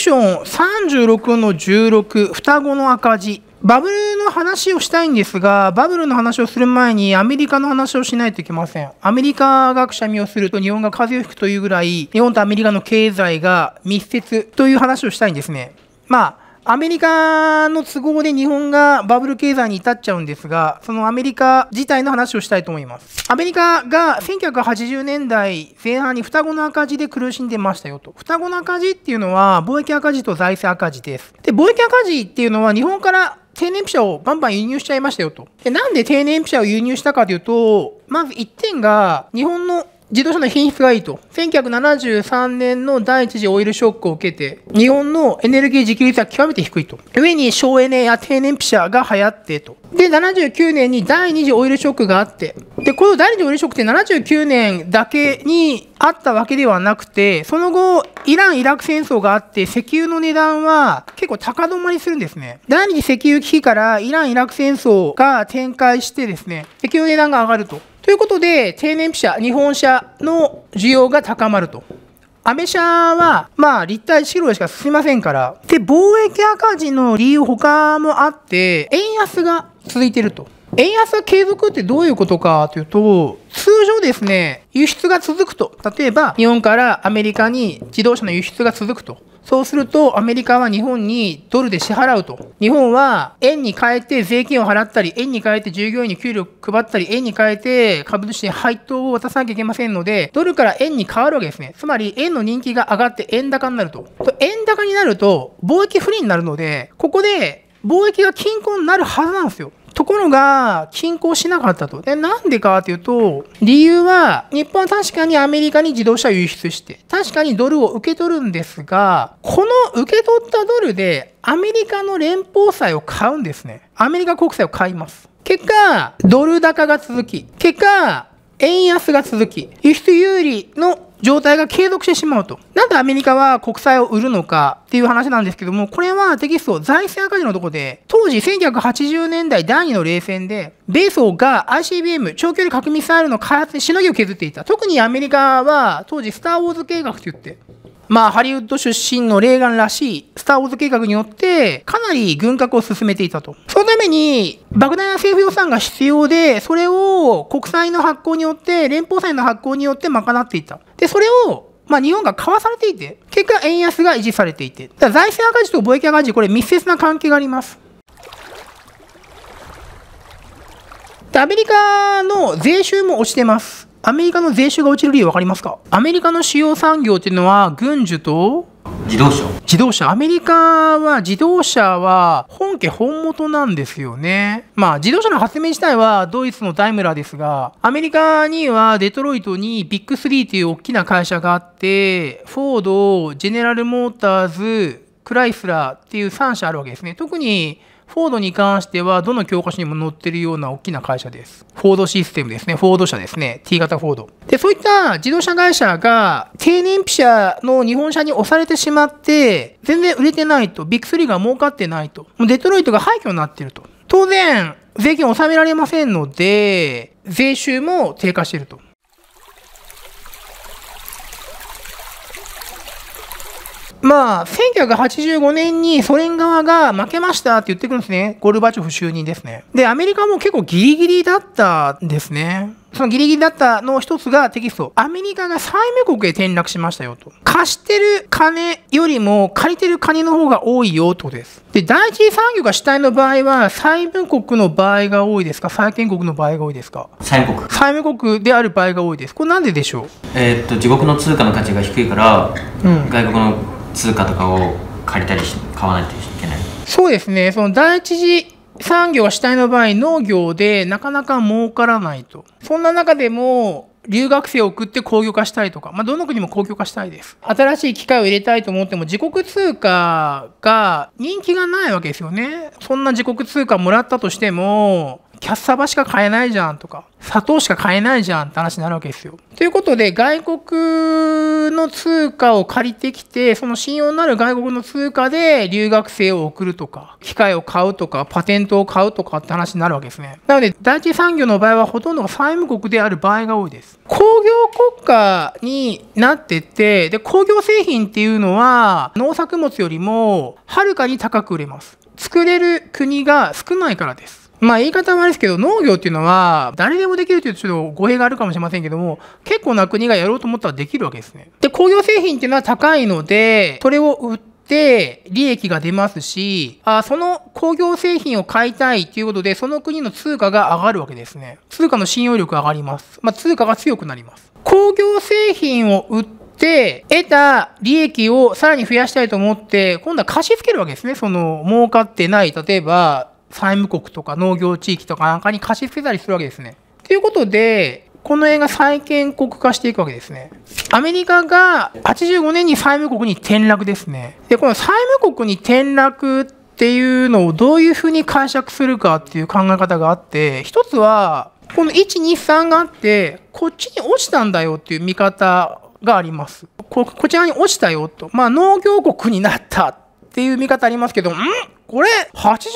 ション36の16、双子の赤字。バブルの話をしたいんですが、バブルの話をする前にアメリカの話をしないといけません。アメリカがくしゃみをすると日本が風邪をひくというぐらい、日本とアメリカの経済が密接という話をしたいんですね。まあアメリカの都合で日本がバブル経済に至っちゃうんですが、そのアメリカ自体の話をしたいと思います。アメリカが1980年代前半に双子の赤字で苦しんでましたよと。双子の赤字っていうのは貿易赤字と財政赤字です。で、貿易赤字っていうのは日本から低燃費をバンバン輸入しちゃいましたよと。で、なんで低燃費を輸入したかというと、まず1点が、日本の自動車の品質がいいと。1973年の第一次オイルショックを受けて、日本のエネルギー自給率は極めて低いと。上に省エネや低燃費車が流行ってと。で、79年に第二次オイルショックがあって、で、この第二次オイルショックって79年だけにあったわけではなくて、その後、イラン・イラク戦争があって、石油の値段は結構高止まりするんですね。第二次石油危機からイラン・イラク戦争が展開してですね、石油の値段が上がると。ということで、低燃費車、日本車の需要が高まると。アメ車は、まあ、立体資でしか進みませんから。で、貿易赤字の理由他もあって、円安が続いてると。円安継続ってどういうことかというと、通常ですね、輸出が続くと。例えば、日本からアメリカに自動車の輸出が続くと。そうすると、アメリカは日本にドルで支払うと。日本は円に変えて税金を払ったり、円に変えて従業員に給料配ったり、円に変えて株主に配当を渡さなきゃいけませんので、ドルから円に変わるわけですね。つまり、円の人気が上がって円高になると。と円高になると、貿易不利になるので、ここで貿易が均衡になるはずなんですよ。ところが、均衡しなかったと。で、なんでかっていうと、理由は、日本は確かにアメリカに自動車を輸出して、確かにドルを受け取るんですが、この受け取ったドルで、アメリカの連邦債を買うんですね。アメリカ国債を買います。結果、ドル高が続き、結果、円安が続き、輸出有利の状態が継続してしまうと。なんでアメリカは国債を売るのかっていう話なんですけども、これはテキスト財政赤字のとこで、当時1980年代第2の冷戦で、米ソが ICBM 長距離核ミサイルの開発にしのぎを削っていた。特にアメリカは当時スターウォーズ計画って言って、まあ、ハリウッド出身のレーガンらしい、スター・ウォーズ計画によって、かなり軍拡を進めていたと。そのために、莫大な政府予算が必要で、それを国債の発行によって、連邦債の発行によって賄っていた。で、それを、まあ、日本が買わされていて、結果、円安が維持されていて。だから財政赤字と貿易赤字、これ密接な関係があります。アメリカの税収も落ちてます。アメリカの税収が落ちる理由わかりますかアメリカの主要産業っていうのは軍需と自動車自動車。アメリカは自動車は本家本元なんですよね。まあ自動車の発明自体はドイツのダイムラーですが、アメリカにはデトロイトにビッグスリーという大きな会社があって、フォード、ジェネラルモーターズ、クライスラーっていう3社あるわけですね。特にフォードに関しては、どの教科書にも載ってるような大きな会社です。フォードシステムですね。フォード社ですね。T 型フォード。で、そういった自動車会社が、低燃費車の日本車に押されてしまって、全然売れてないと。ビッグ3が儲かってないと。もうデトロイトが廃墟になってると。当然、税金を納められませんので、税収も低下してると。まあ、1985年にソ連側が負けましたって言ってくるんですね。ゴルバチョフ就任ですね。で、アメリカも結構ギリギリだったんですね。そのギリギリだったの一つがテキスト。アメリカが債務国へ転落しましたよと。貸してる金よりも借りてる金の方が多いよってことです。で、第一産業が主体の場合は、債務国の場合が多いですか債権国の場合が多いですか債務国。債務国である場合が多いです。これなんででしょうえー、っと、の通貨の価値が低いから、うん、外国の通貨とかを借りたりし買わないといけないそうですねその第一次産業主体の場合農業でなかなか儲からないとそんな中でも留学生を送って工業化したいとか、まあ、どの国も工業化したいです。新しい機械を入れたいと思っても自国通貨が人気がないわけですよね。そんな自国通貨もらったとしても、キャッサバしか買えないじゃんとか、砂糖しか買えないじゃんって話になるわけですよ。ということで、外国の通貨を借りてきて、その信用のある外国の通貨で留学生を送るとか、機械を買うとか、パテントを買うとかって話になるわけですね。なので、第一産業の場合はほとんどが債務国である場合が多いです。工業国家になってて、で、工業製品っていうのは、農作物よりもはるかに高く売れます。作れる国が少ないからです。まあ言い方はあれですけど、農業っていうのは、誰でもできるというとちょっと語弊があるかもしれませんけども、結構な国がやろうと思ったらできるわけですね。で、工業製品っていうのは高いので、それを売って、利益が出ますし、あその工業製品を買いたいということで、その国の通貨が上がるわけですね。通貨の信用力が上がります。まあ、通貨が強くなります。工業製品を売って、得た利益をさらに増やしたいと思って、今度は貸し付けるわけですね。その、儲かってない、例えば、債務国とか農業地域とかなんかに貸し付けたりするわけですね。ということで、この映画債権国化していくわけですね。アメリカが85年に債務国に転落ですね。で、この債務国に転落っていうのをどういうふうに解釈するかっていう考え方があって、一つは、この1、2、3があって、こっちに落ちたんだよっていう見方があります。ここちらに落ちたよと。まあ農業国になった。っていう見方ありますけど、んこれ、85年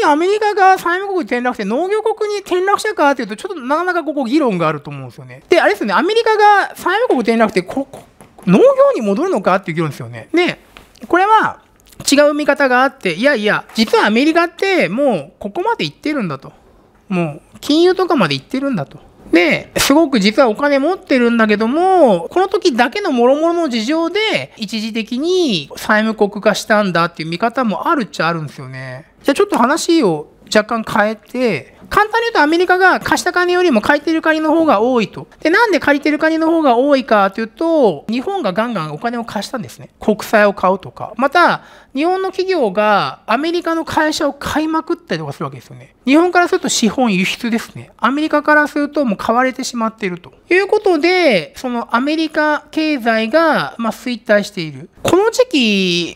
にアメリカが債務国に転落して農業国に転落したかっていうと、ちょっとなかなかここ議論があると思うんですよね。で、あれですね、アメリカが債務国転落してこ、こ農業に戻るのかっていう議論ですよね。で、これは、違う見方があって、いやいや、実はアメリカってもうここまで行ってるんだと。もう金融とかまで行ってるんだと。で、すごく実はお金持ってるんだけども、この時だけの諸々の事情で、一時的に債務国化したんだっていう見方もあるっちゃあるんですよね。じゃあちょっと話を若干変えて、簡単に言うとアメリカが貸した金よりも借りてる借りの方が多いと。で、なんで借りてる金の方が多いかというと、日本がガンガンお金を貸したんですね。国債を買うとか。また、日本の企業がアメリカの会社を買いまくったりとかするわけですよね。日本からすると資本輸出ですね。アメリカからするともう買われてしまっていると。いうことで、そのアメリカ経済が、ま衰退している。この時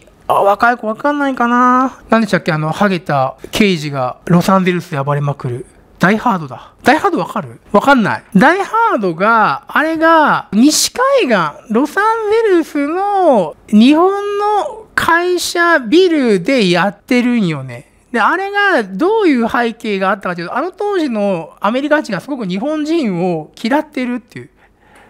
期、あ、若い子わかんないかな何でしたっけあの、ハゲた刑事がロサンゼルスで暴れまくる。ダイハードだ。ダイハードわかるわかんない。ダイハードが、あれが、西海岸、ロサンゼルスの日本の会社ビルでやってるんよね。で、あれがどういう背景があったかというと、あの当時のアメリカ人がすごく日本人を嫌ってるっていう。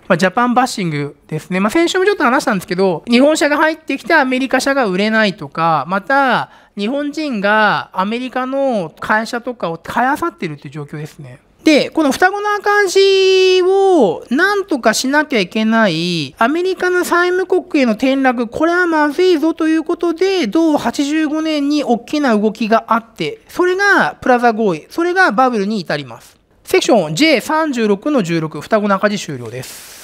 まジャパンバッシングですね。まあ、先週もちょっと話したんですけど、日本車が入ってきてアメリカ車が売れないとか、また、日本人がアメリカの会社とかを買いあさってるっていう状況ですね。で、この双子の赤字をなんとかしなきゃいけない、アメリカの債務国への転落、これはまずいぞということで、同85年に大きな動きがあって、それがプラザ合意、それがバブルに至ります。セクション J36 の16、双子の赤字終了です。